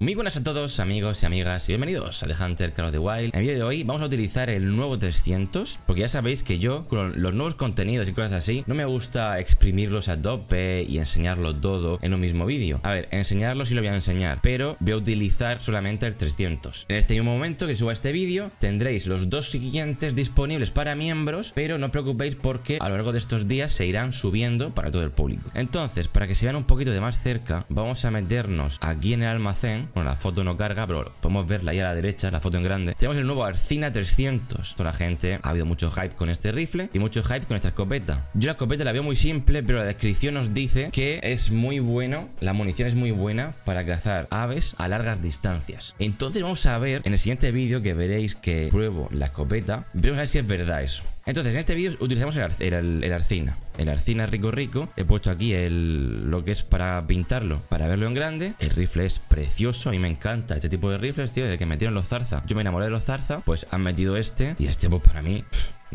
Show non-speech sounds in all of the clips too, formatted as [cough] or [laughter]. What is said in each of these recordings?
Muy buenas a todos amigos y amigas y bienvenidos a The Hunter Call of the Wild En el vídeo de hoy vamos a utilizar el nuevo 300 Porque ya sabéis que yo con los nuevos contenidos y cosas así No me gusta exprimirlos a tope y enseñarlo todo en un mismo vídeo A ver, enseñarlo sí lo voy a enseñar Pero voy a utilizar solamente el 300 En este mismo momento que suba este vídeo Tendréis los dos siguientes disponibles para miembros Pero no os preocupéis porque a lo largo de estos días se irán subiendo para todo el público Entonces, para que se vean un poquito de más cerca Vamos a meternos aquí en el almacén bueno, la foto no carga, pero podemos verla ahí a la derecha, la foto en grande. Tenemos el nuevo Arcina 300. Toda la gente ha habido mucho hype con este rifle y mucho hype con esta escopeta. Yo la escopeta la veo muy simple, pero la descripción nos dice que es muy bueno, la munición es muy buena para cazar aves a largas distancias. Entonces vamos a ver en el siguiente vídeo que veréis que pruebo la escopeta, veremos a ver si es verdad eso. Entonces en este vídeo utilizamos el arcina el arcina rico rico. He puesto aquí el, lo que es para pintarlo, para verlo en grande. El rifle es precioso, a mí me encanta este tipo de rifles, tío, de que metieron los zarza. Yo me enamoré de los zarza, pues han metido este y este pues para mí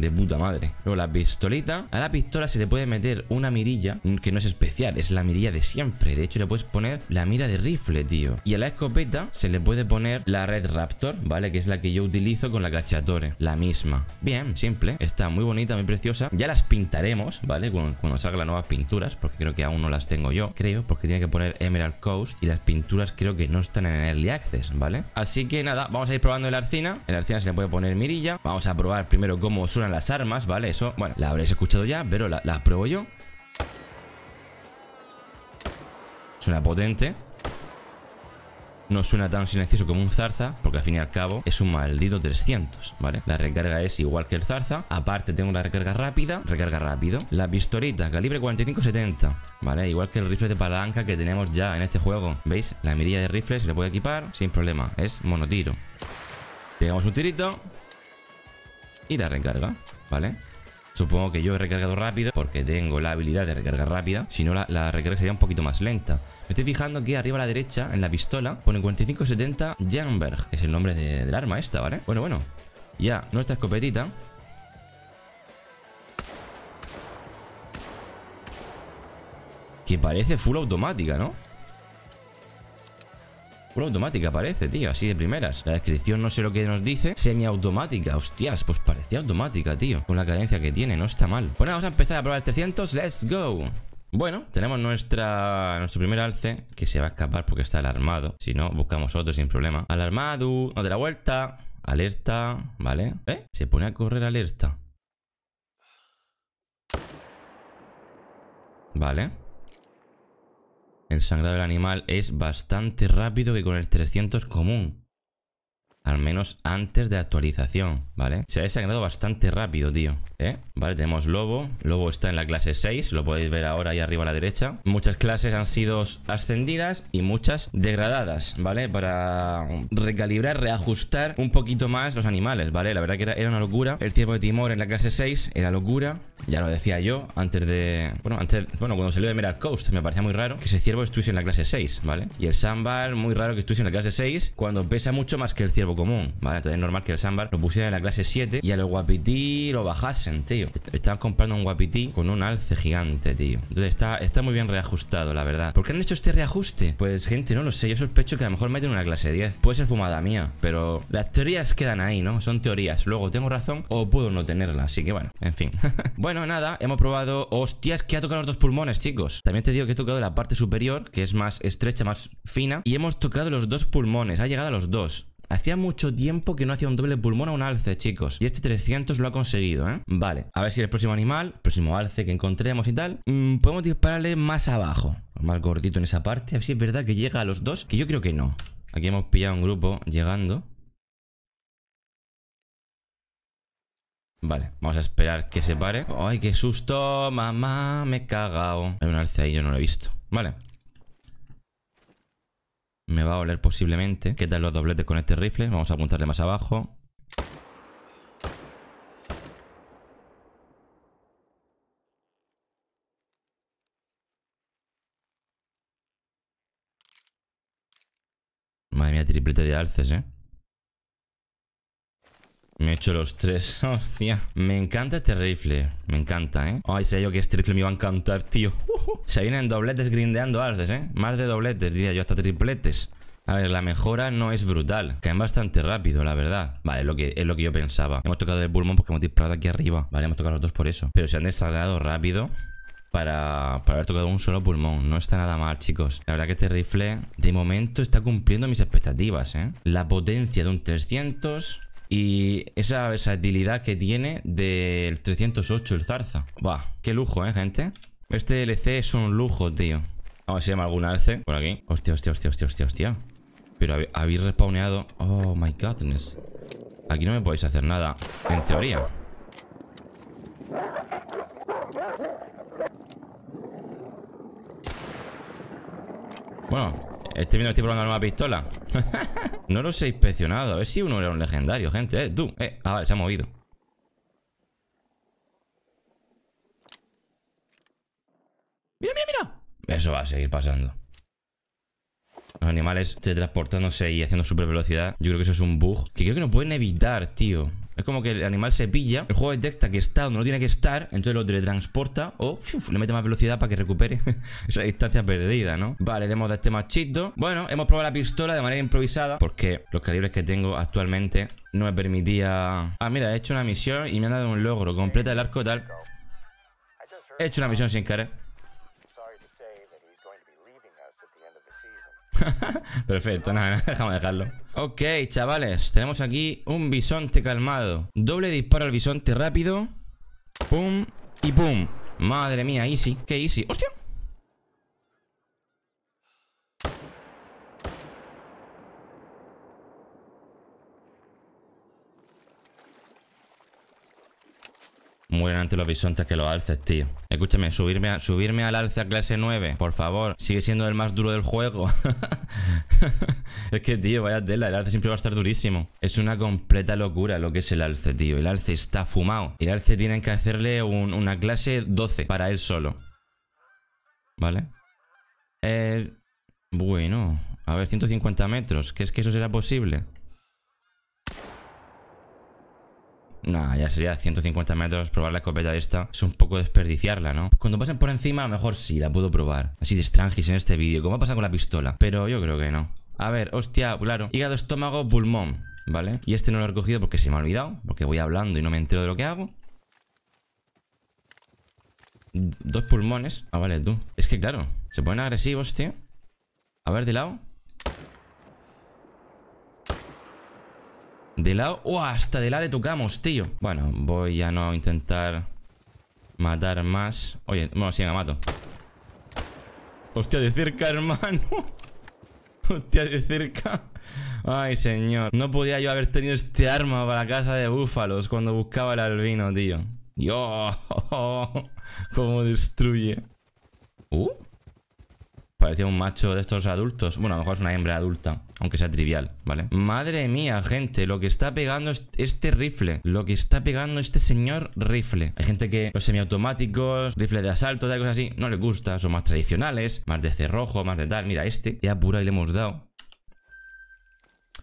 de puta madre. Luego la pistolita. A la pistola se le puede meter una mirilla que no es especial, es la mirilla de siempre. De hecho, le puedes poner la mira de rifle, tío. Y a la escopeta se le puede poner la Red Raptor, ¿vale? Que es la que yo utilizo con la cachatore, la misma. Bien, simple. Está muy bonita, muy preciosa. Ya las pintaremos, ¿vale? Cuando, cuando salgan las nuevas pinturas, porque creo que aún no las tengo yo, creo, porque tiene que poner Emerald Coast y las pinturas creo que no están en Early Access, ¿vale? Así que nada, vamos a ir probando el arcina. El arcina se le puede poner mirilla. Vamos a probar primero cómo suena las armas, ¿vale? Eso, bueno, la habréis escuchado ya, pero la, pruebo yo. Suena potente. No suena tan silencioso como un zarza, porque al fin y al cabo es un maldito 300, ¿vale? La recarga es igual que el zarza. Aparte tengo la recarga rápida, recarga rápido. La pistolita, calibre 45-70, ¿vale? Igual que el rifle de palanca que tenemos ya en este juego. ¿Veis? La mirilla de rifles se le puede equipar sin problema. Es monotiro. Pegamos un tirito y la recarga, ¿vale? Supongo que yo he recargado rápido porque tengo la habilidad de recargar rápida. Si no, la, la, recarga sería un poquito más lenta. Me estoy fijando que arriba a la derecha, en la pistola, pone 4570 Jamberg. Es el nombre del arma esta, ¿vale? Bueno, bueno. Ya, nuestra escopetita. Que parece full automática, ¿no? automática parece, tío, así de primeras. La descripción no sé lo que nos dice. Semiautomática, hostias, pues parecía automática, tío. Con la cadencia que tiene, no está mal. Bueno, pues vamos a empezar a probar el 300. ¡Let's go! Bueno, tenemos nuestra, nuestro primer alce que se va a escapar porque está alarmado. Si no, buscamos otro sin problema. Alarmado, no de la vuelta. Alerta, ¿vale? ¿Eh? Se pone a correr alerta. Vale. El sangrado del animal es bastante rápido que con el 300 común. Al menos antes de actualización, ¿vale? Se ha sangrado bastante rápido, tío ¿Eh? Vale, tenemos Lobo Lobo está en la clase 6, lo podéis ver ahora ahí arriba a la derecha Muchas clases han sido ascendidas y muchas degradadas, ¿vale? Para recalibrar, reajustar un poquito más los animales, ¿vale? La verdad que era, era una locura El tiempo de Timor en la clase 6 era locura ya lo decía yo antes de... Bueno, antes bueno cuando salió de Emerald Coast me parecía muy raro que ese ciervo estuviese en la clase 6, ¿vale? Y el Sambar, muy raro que estuviese en la clase 6 cuando pesa mucho más que el ciervo común, ¿vale? Entonces es normal que el Sambar lo pusieran en la clase 7 y al los guapití lo bajasen, tío. Estaban comprando un guapití con un alce gigante, tío. Entonces está, está muy bien reajustado, la verdad. ¿Por qué han hecho este reajuste? Pues, gente, no lo sé. Yo sospecho que a lo mejor meten una clase 10. Puede ser fumada mía, pero las teorías quedan ahí, ¿no? Son teorías. Luego tengo razón o puedo no tenerla, así que bueno, en fin. [laughs] bueno, bueno, nada, hemos probado... Hostias, que ha tocado los dos pulmones, chicos. También te digo que he tocado la parte superior, que es más estrecha, más fina. Y hemos tocado los dos pulmones, ha llegado a los dos. Hacía mucho tiempo que no hacía un doble pulmón a un alce, chicos. Y este 300 lo ha conseguido, ¿eh? Vale, a ver si el próximo animal, próximo alce que encontremos y tal, mm, podemos dispararle más abajo. Pues más gordito en esa parte. A ver si es verdad que llega a los dos, que yo creo que no. Aquí hemos pillado un grupo llegando. Vale, vamos a esperar que se pare. ¡Ay, qué susto! ¡Mamá! Me he cagado. Hay un alce ahí, yo no lo he visto. Vale. Me va a oler posiblemente. ¿Qué tal los dobletes con este rifle? Vamos a apuntarle más abajo. Madre mía, triplete de alces, ¿eh? Me he hecho los tres. [laughs] Hostia. Me encanta este rifle. Me encanta, ¿eh? Ay, sé yo que este rifle me iba a encantar, tío. [laughs] Se vienen dobletes grindeando arces, ¿eh? Más de dobletes, diría yo, hasta tripletes. A ver, la mejora no es brutal. Caen bastante rápido, la verdad. Vale, es lo que, es lo que yo pensaba. Hemos tocado el pulmón porque hemos disparado aquí arriba. Vale, hemos tocado los dos por eso. Pero se han desagrado rápido para, para haber tocado un solo pulmón. No está nada mal, chicos. La verdad que este rifle, de momento, está cumpliendo mis expectativas, ¿eh? La potencia de un 300... Y esa versatilidad que tiene del 308, el Zarza. Va, qué lujo, ¿eh, gente? Este LC es un lujo, tío. Vamos A ver si llama alguna LC por aquí. Hostia, hostia, hostia, hostia, hostia, hostia. Pero habéis respawneado. Oh my godness. Aquí no me podéis hacer nada, en teoría. Bueno, este vino estoy probando la nueva pistola. [laughs] no los he inspeccionado. A ver si uno era un legendario, gente. Eh, tú. Eh, ah, vale, se ha movido. ¡Mira, mira, mira! Eso va a seguir pasando. Los animales teletransportándose y haciendo super velocidad. Yo creo que eso es un bug. Que creo que no pueden evitar, tío. Es como que el animal se pilla, el juego detecta que está donde no tiene que estar, entonces lo teletransporta o le mete más velocidad para que recupere [laughs] esa distancia perdida, ¿no? Vale, le hemos dado este machito. Bueno, hemos probado la pistola de manera improvisada porque los calibres que tengo actualmente no me permitía... Ah, mira, he hecho una misión y me han dado un logro. Completa el arco tal. He hecho una misión sin querer. [laughs] Perfecto, nada, dejamos de dejarlo. Ok, chavales, tenemos aquí un bisonte calmado Doble disparo al bisonte rápido Pum y pum Madre mía, easy, qué easy ¡Hostia! ante los bisontes que los alces, tío. Escúchame, subirme, a, subirme al clase 9, por favor. Sigue siendo el más duro del juego. [laughs] es que, tío, vaya tela. El alce siempre va a estar durísimo. Es una completa locura lo que es el alce, tío. El alce está fumado. El alce tienen que hacerle una clase 12 para él solo. ¿Vale? Eh, bueno, a ver, 150 metros. ¿Qué es que eso será posible? Nah, ya sería 150 metros probar la escopeta esta. Es un poco desperdiciarla, ¿no? Cuando pasen por encima, a lo mejor sí, la puedo probar. Así de estrangis en este vídeo, ¿Cómo ha con la pistola. Pero yo creo que no. A ver, hostia, claro. Hígado, estómago, pulmón, ¿vale? Y este no lo he recogido porque se me ha olvidado. Porque voy hablando y no me entero de lo que hago. Dos pulmones. Ah, vale, tú. Es que claro, se ponen agresivos, tío. A ver, de lado. De lado. ¡Oh! Hasta de lado le tocamos, tío. Bueno, voy a no intentar matar más. Oye, bueno, sí, me mato. Hostia, de cerca, [laughs] hermano. Hostia, de cerca. Ay, señor. No podía yo haber tenido este arma para la caza de búfalos cuando buscaba el albino, tío. Yo, [laughs] cómo destruye. Uh. Parecía un macho de estos adultos. Bueno, a lo mejor es una hembra adulta, aunque sea trivial, ¿vale? Madre mía, gente, lo que está pegando este rifle. Lo que está pegando este señor rifle. Hay gente que los semiautomáticos, rifles de asalto, tal cosas así, no le gusta. Son más tradicionales, más de cerrojo, más de tal. Mira, este ya pura y le hemos dado.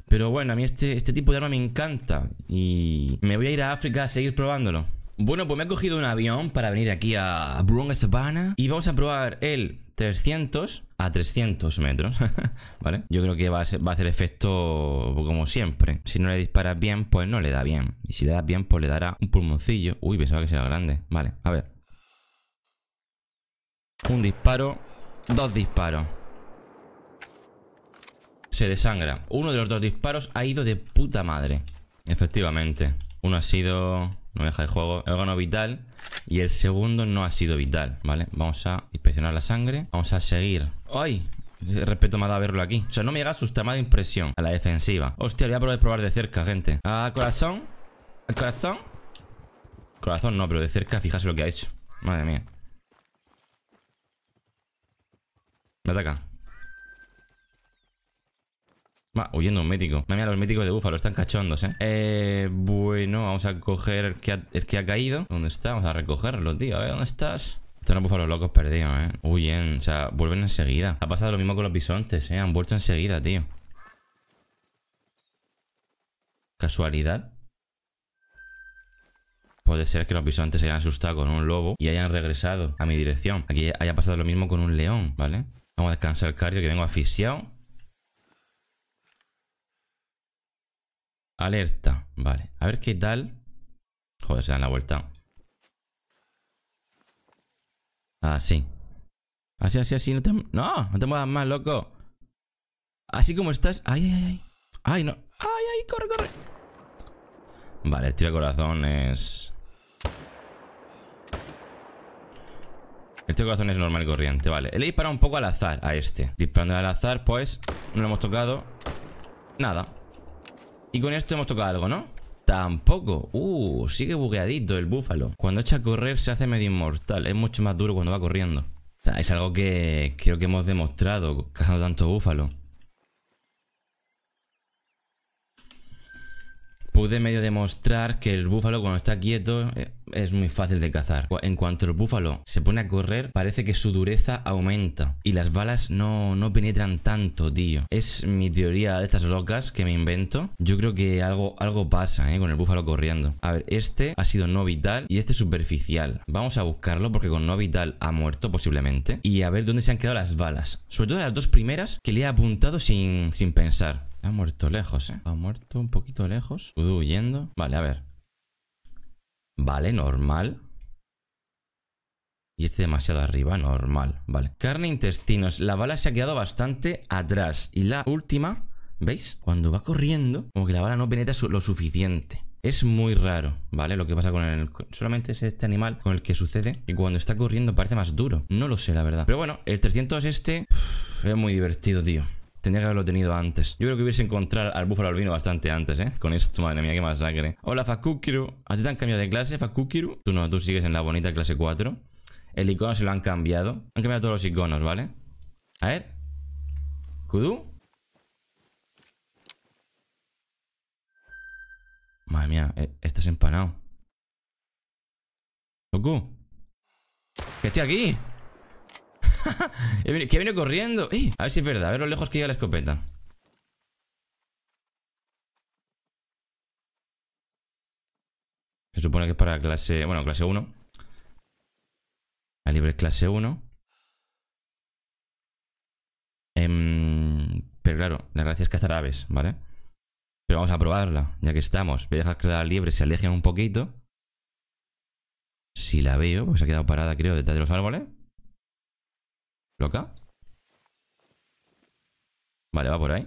Pero bueno, a mí este, este tipo de arma me encanta. Y me voy a ir a África a seguir probándolo. Bueno, pues me he cogido un avión para venir aquí a Brunga Savannah. Y vamos a probar el 300 a 300 metros, [laughs] ¿vale? Yo creo que va a, ser, hacer efecto como siempre. Si no le disparas bien, pues no le da bien. Y si le das bien, pues le dará un pulmoncillo. Uy, pensaba que será grande. Vale, a ver. Un disparo, dos disparos. Se desangra. Uno de los dos disparos ha ido de puta madre. Efectivamente. Uno ha sido no deja de juego, órgano vital. Y el segundo no ha sido vital, ¿vale? Vamos a inspeccionar la sangre. Vamos a seguir. ¡Ay! Respeto me ha verlo aquí. O sea, no me llega su tema de impresión a la defensiva. Hostia, voy a probar, probar de cerca, gente. Ah, corazón. corazón. Corazón no, pero de cerca, fíjase lo que ha hecho. Madre mía. Me ataca. Va, huyendo un mítico. Mami, los míticos de búfalo están cachondos, ¿eh? eh bueno, vamos a coger el que ha, caído. ¿Dónde está? Vamos a recogerlo, tío. A ver, ¿dónde estás? Están los búfalos locos perdidos, ¿eh? Huyen, o sea, vuelven enseguida. Ha pasado lo mismo con los bisontes, ¿eh? Han vuelto enseguida, tío. ¿Casualidad? Puede ser que los bisontes se hayan asustado con un lobo y hayan regresado a mi dirección. Aquí haya pasado lo mismo con un león, ¿vale? Vamos a descansar, el cardio, que vengo asfixiado. Alerta, vale. A ver qué tal. Joder, se dan la vuelta. Ah, así. Así, así, así. No no, te muevas más, loco. Así como estás. Ay, ay, ay. Ay, no. Ay, ay, corre, corre. Vale, el tiro de corazón es. El tiro de corazón es normal y corriente, vale. Le he disparado un poco al azar a este. Disparando al azar, pues. No lo hemos tocado. Nada. Y con esto hemos tocado algo, ¿no? Tampoco. Uh, sigue bugueadito el búfalo. Cuando echa a correr se hace medio inmortal. Es mucho más duro cuando va corriendo. es algo que creo que hemos demostrado cazando tanto búfalo. Pude medio demostrar que el búfalo cuando está quieto eh, es muy fácil de cazar. En cuanto el búfalo se pone a correr, parece que su dureza aumenta y las balas no, penetran tanto, tío. Es mi teoría de estas locas que me invento. Yo creo que algo, algo pasa ¿eh? con el búfalo corriendo. A ver, este ha sido no vital y este superficial. Vamos a buscarlo porque con no vital ha muerto posiblemente. Y a ver dónde se han quedado las balas. Sobre todo las dos primeras que le he apuntado sin, sin pensar. Ha muerto lejos, ¿eh? Ha muerto un poquito lejos. Udu huyendo. Vale, a ver. Vale, normal. Y este demasiado arriba, normal, vale. Carne, intestinos. La bala se ha quedado bastante atrás. Y la última, ¿veis? Cuando va corriendo, como que la bala no penetra lo suficiente. Es muy raro, ¿vale? Lo que pasa con el... Solamente es este animal con el que sucede y cuando está corriendo parece más duro. No lo sé, la verdad. Pero bueno, el 300 este... es muy divertido, tío. Tendría que haberlo tenido antes. Yo creo que hubiese encontrado al búfalo albino bastante antes, ¿eh? Con esto, madre mía, qué masacre. Hola, Fakukiru. ¿A ti te han cambiado de clase, Fakukiru? Tú no, tú sigues en la bonita clase 4. El icono se lo han cambiado. Han cambiado todos los iconos, ¿vale? A ver. ¿Kudu? Madre mía, eh, estás empanado. Goku. ¡Que estoy aquí! [laughs] que viene corriendo. A ver si es verdad. A ver lo lejos que llega la escopeta. Se supone que es para clase... Bueno, clase 1. La libre clase 1. Em, pero claro, la gracia es cazar aves, ¿vale? Pero vamos a probarla, ya que estamos. Voy a dejar que la libre se aleje un poquito. Si la veo, Pues ha quedado parada, creo, detrás de los árboles. ¿Loca? Vale, va por ahí.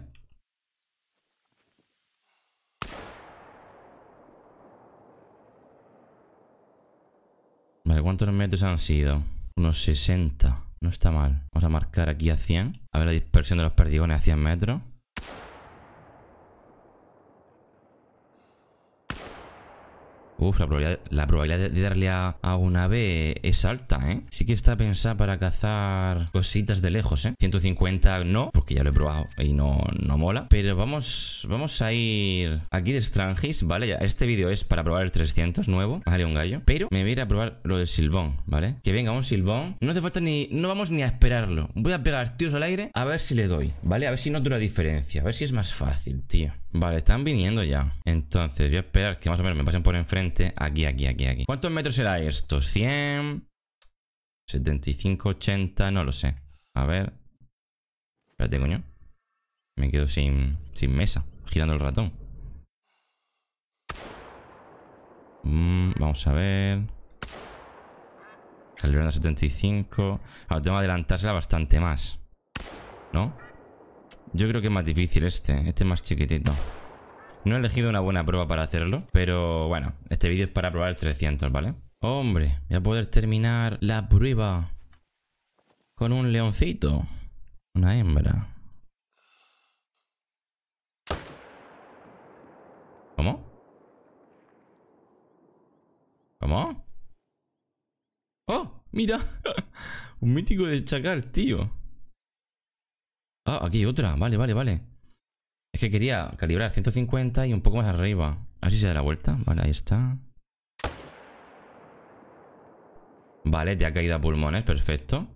Vale, ¿cuántos metros han sido? Unos 60. No está mal. Vamos a marcar aquí a 100. A ver la dispersión de los perdigones a 100 metros. Uf, la probabilidad, de darle a, a, una B es alta, ¿eh? Sí que está pensada para cazar cositas de lejos, ¿eh? 150 no, porque ya lo he probado y no, no mola. Pero vamos vamos, a ir aquí de Strangis, ¿vale? Ya, este vídeo es para probar el 300 nuevo, vale un gallo. Pero me voy a ir a probar lo del silbón, ¿vale? Que venga un silbón. No hace falta ni... No vamos ni a esperarlo. Voy a pegar tiros al aire a ver si le doy, ¿vale? A ver si no dura diferencia. A ver si es más fácil, tío. Vale, están viniendo ya. Entonces voy a esperar que más o menos me pasen por enfrente. Aquí, aquí, aquí, aquí. ¿Cuántos metros será esto? 100... 75, 80, no lo sé. A ver. Espérate, coño. Me quedo sin, sin mesa girando el ratón. Mm, vamos a ver. Calibrando 75. Ahora tengo que adelantársela bastante más. ¿No? Yo creo que es más difícil este. Este es más chiquitito. No he elegido una buena prueba para hacerlo, pero bueno, este vídeo es para probar el 300, ¿vale? Hombre, voy a poder terminar la prueba con un leoncito. Una hembra. ¡Oh! ¡Mira! [laughs] Un mítico de chacal, tío. Ah, aquí hay otra. Vale, vale, vale. Es que quería calibrar 150 y un poco más arriba. A ver si se da la vuelta. Vale, ahí está. Vale, te ha caído a pulmones. Perfecto.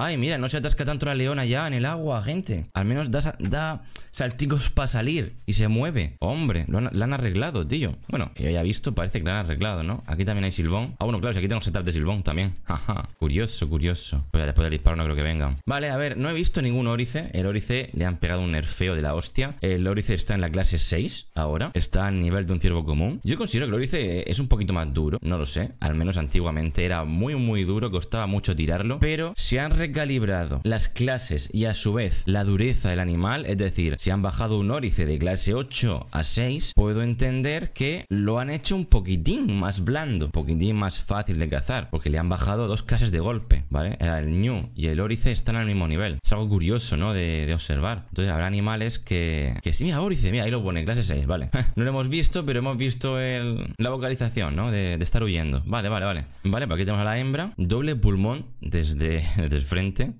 Ay, mira, no se atasca tanto la leona ya en el agua, gente. Al menos da, da salticos para salir y se mueve. Hombre, lo han, han, arreglado, tío. Bueno, que yo haya visto, parece que lo han arreglado, ¿no? Aquí también hay silbón. Ah, bueno, claro, si aquí tengo setup de silbón también. [laughs] Jaja, curioso, curioso. Pues después del disparo no creo que vengan. Vale, a ver, no he visto ningún orice. El orice le han pegado un nerfeo de la hostia. El orice está en la clase 6 ahora. Está a nivel de un ciervo común. Yo considero que el orice es un poquito más duro. No lo sé. Al menos antiguamente era muy, muy duro. Costaba mucho tirarlo. Pero se han calibrado las clases y a su vez la dureza del animal, es decir, si han bajado un órice de clase 8 a 6, puedo entender que lo han hecho un poquitín más blando, un poquitín más fácil de cazar, porque le han bajado dos clases de golpe, ¿vale? El ñu y el órice están al mismo nivel. Es algo curioso, ¿no? De, observar. Entonces habrá animales que... Que sí, mira, órice, mira, ahí lo pone, clase 6, ¿vale? [laughs] no lo hemos visto, pero hemos visto la vocalización, ¿no? De, estar huyendo. Vale, vale, vale. Vale, pues aquí tenemos a la hembra. Doble pulmón desde, [laughs] desde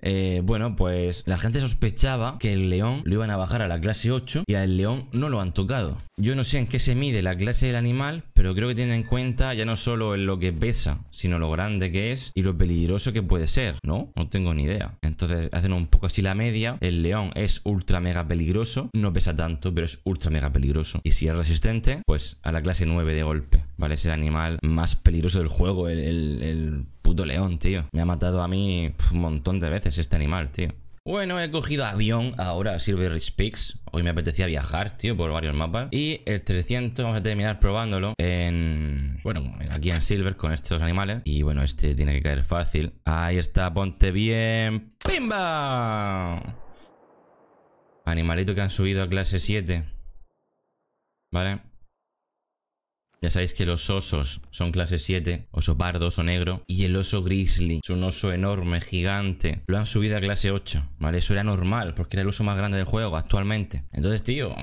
eh, bueno, pues la gente sospechaba que el león lo iban a bajar a la clase 8 y al león no lo han tocado. Yo no sé en qué se mide la clase del animal, pero creo que tienen en cuenta ya no solo en lo que pesa, sino lo grande que es y lo peligroso que puede ser, ¿no? No tengo ni idea. Entonces hacen un poco así la media. El león es ultra mega peligroso, no pesa tanto, pero es ultra mega peligroso. Y si es resistente, pues a la clase 9 de golpe, ¿vale? Es el animal más peligroso del juego, el, el puto león, tío. Me ha matado a mí un montón de veces este animal, tío. Bueno, he cogido avión ahora a Silver Rich Hoy me apetecía viajar, tío, por varios mapas. Y el 300 vamos a terminar probándolo en... Bueno, aquí en Silver con estos animales. Y bueno, este tiene que caer fácil. Ahí está, ponte bien. ¡Pimba! Animalito que han subido a clase 7. Vale. Ya sabéis que los osos son clase 7, oso pardo, oso negro, y el oso grizzly es un oso enorme, gigante. Lo han subido a clase 8, ¿vale? Eso era normal, porque era el oso más grande del juego actualmente. Entonces, tío,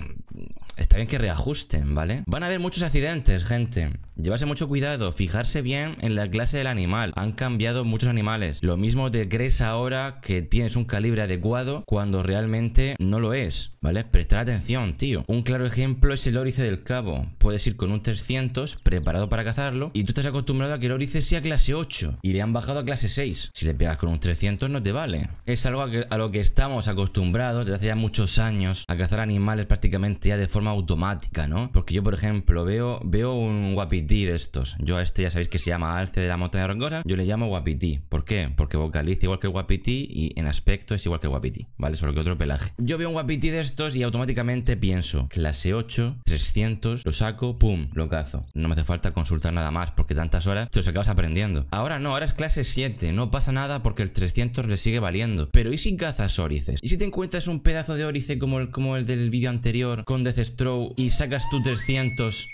está bien que reajusten, ¿vale? Van a haber muchos accidentes, gente. Llevase mucho cuidado, fijarse bien en la clase del animal. Han cambiado muchos animales. Lo mismo te crees ahora que tienes un calibre adecuado cuando realmente no lo es, ¿vale? Prestar atención, tío. Un claro ejemplo es el órice del cabo. Puedes ir con un 300 preparado para cazarlo y tú estás acostumbrado a que el órice sea clase 8 y le han bajado a clase 6. Si le pegas con un 300 no te vale. Es algo a, a lo que estamos acostumbrados desde hace ya muchos años a cazar animales prácticamente ya de forma automática, ¿no? Porque yo, por ejemplo, veo, veo un guapití de estos. Yo a este ya sabéis que se llama alce de la montaña roncosa, Yo le llamo guapití. ¿Por qué? Porque vocaliza igual que el guapití y en aspecto es igual que el guapití, ¿vale? Solo que otro pelaje. Yo veo un guapití de estos y automáticamente pienso, clase 8, 300, lo saco, pum, lo cazo. No me hace falta consultar nada más porque tantas horas te los acabas aprendiendo. Ahora no, ahora es clase 7, no pasa nada porque el 300 le sigue valiendo. Pero ¿y si cazas órices? ¿Y si te encuentras un pedazo de órice como el, como el del vídeo anterior con desesperación y sacas tu 300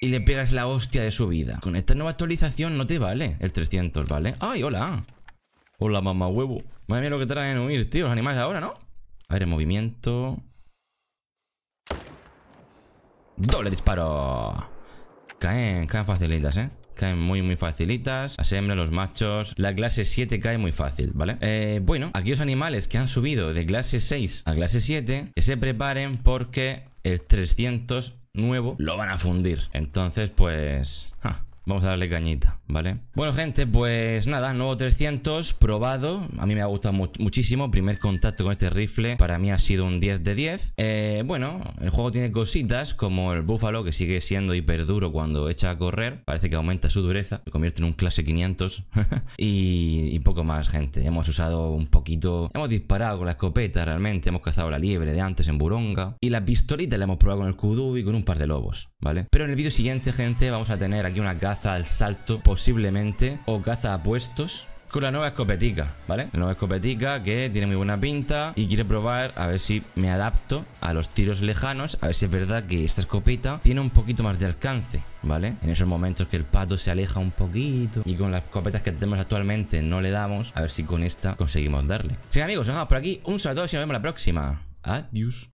y le pegas la hostia de su vida. Con esta nueva actualización no te vale el 300, ¿vale? ¡Ay, hola! Hola, mamá huevo. Madre mía lo que traen en huir, tío. Los animales ahora, ¿no? A ver, movimiento. ¡Doble disparo! Caen, caen facilitas, ¿eh? Caen muy, muy facilitas. Las los machos. La clase 7 cae muy fácil, ¿vale? Eh, bueno, aquellos animales que han subido de clase 6 a clase 7, que se preparen porque el 300 nuevo lo van a fundir. Entonces, pues... vamos a darle cañita, ¿vale? Bueno, gente, pues nada, nuevo 300 probado. A mí me ha gustado muchísimo. Primer contacto con este rifle para mí ha sido un 10 de 10. Eh, bueno, el juego tiene cositas como el búfalo que sigue siendo hiper duro cuando echa a correr. Parece que aumenta su dureza. Se convierte en un clase 500. [laughs] y más, gente. Hemos usado un poquito... Hemos disparado con la escopeta realmente. Hemos cazado la liebre de antes en Buronga. Y la pistolita la hemos probado con el kudu y con un par de lobos, ¿vale? Pero en el vídeo siguiente, gente, vamos a tener aquí una caza al salto, posiblemente. O caza a puestos con la nueva escopetica, ¿vale? La nueva escopetica que tiene muy buena pinta y quiere probar a ver si me adapto a los tiros lejanos, a ver si es verdad que esta escopeta tiene un poquito más de alcance, ¿vale? En esos momentos que el pato se aleja un poquito y con las escopetas que tenemos actualmente no le damos, a ver si con esta conseguimos darle. Sí, amigos, nos vemos por aquí. Un saludo y nos vemos la próxima. Adiós.